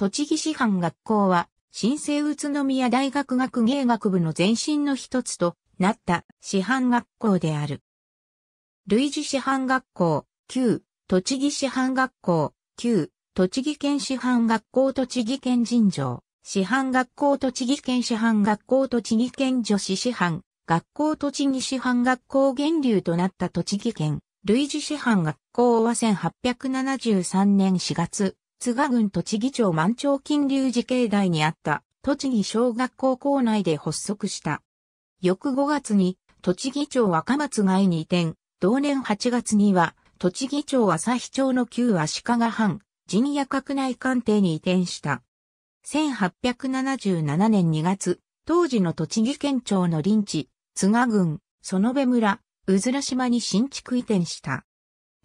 栃木師範学校は、新生宇都宮大学学芸学部の前身の一つとなった師範学校である。類似師範学校、旧、栃木師範学校、旧、栃木県師範学校栃木県尋常、師範学校栃木県師範学校栃木県女子師範、学校栃木師範学校源流となった栃木県、類似師範学校は1873年4月、津賀郡栃木町満潮金流寺境内にあった栃木小学校校内で発足した。翌5月に栃木町若松街に移転、同年8月には栃木町朝日町の旧足利藩、陣屋閣内官邸に移転した。1877年2月、当時の栃木県庁の臨地、津賀郡、園部村、うずら島に新築移転した。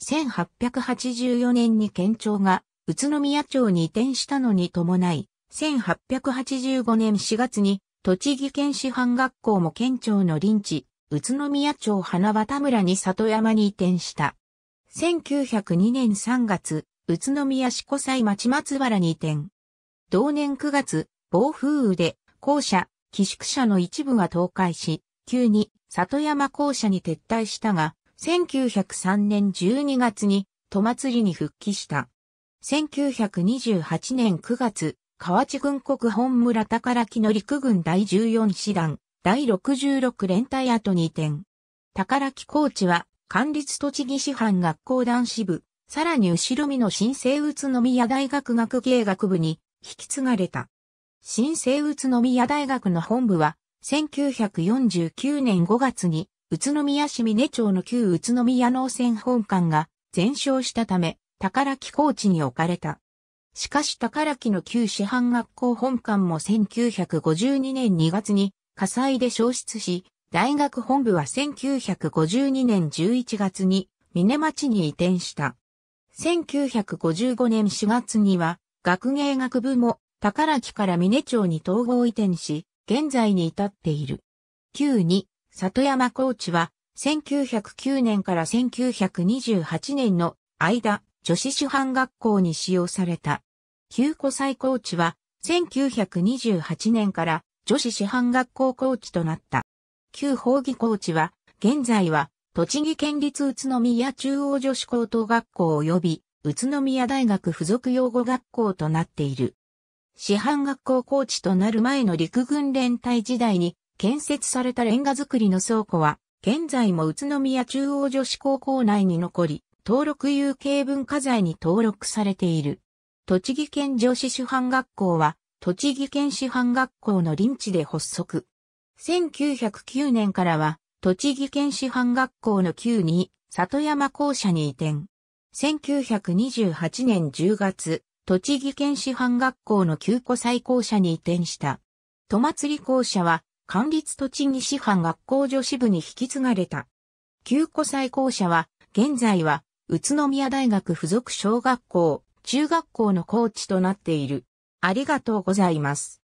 1884年に県庁が宇都宮町に移転したのに伴い、1885年4月に、栃木県師範学校も県庁の臨地、宇都宮町花畑村に里山に移転した。1902年3月、宇都宮市古祭町松原に移転。同年9月、暴風雨で、校舎、寄宿舎の一部が倒壊し、急に里山校舎に撤退したが、1903年12月に、戸祭りに復帰した。1928年9月、河内軍国本村宝木の陸軍第14師団、第66連隊跡に移転。宝木高チは、管立栃木師範学校男子部、さらに後ろ見の新生宇都宮大学学芸学部に引き継がれた。新生宇都宮大学の本部は、1949年5月に、宇都宮市峰町の旧宇都宮農船本館が全焼したため、宝木高地に置かれた。しかし宝木の旧市販学校本館も1952年2月に火災で消失し、大学本部は1952年11月に峰町に移転した。1955年4月には学芸学部も宝木から峰町に統合移転し、現在に至っている。旧に里山高地は1909年から1928年の間、女子師範学校に使用された。旧湖西ーチは1928年から女子師範学校コーチとなった。旧法義ーチは現在は栃木県立宇都宮中央女子高等学校及び宇都宮大学附属養護学校となっている。師範学校コーチとなる前の陸軍連隊時代に建設されたレンガ造りの倉庫は現在も宇都宮中央女子高校内に残り、登録有形文化財に登録されている。栃木県女子師範学校は、栃木県師範学校の臨地で発足。1909年からは、栃木県師範学校の旧に、里山校舎に移転。1928年10月、栃木県師範学校の旧古祭校舎に移転した。戸祭校舎は、管立栃木師範学校女子部に引き継がれた。旧古祭校舎は、現在は、宇都宮大学附属小学校、中学校のコーチとなっている。ありがとうございます。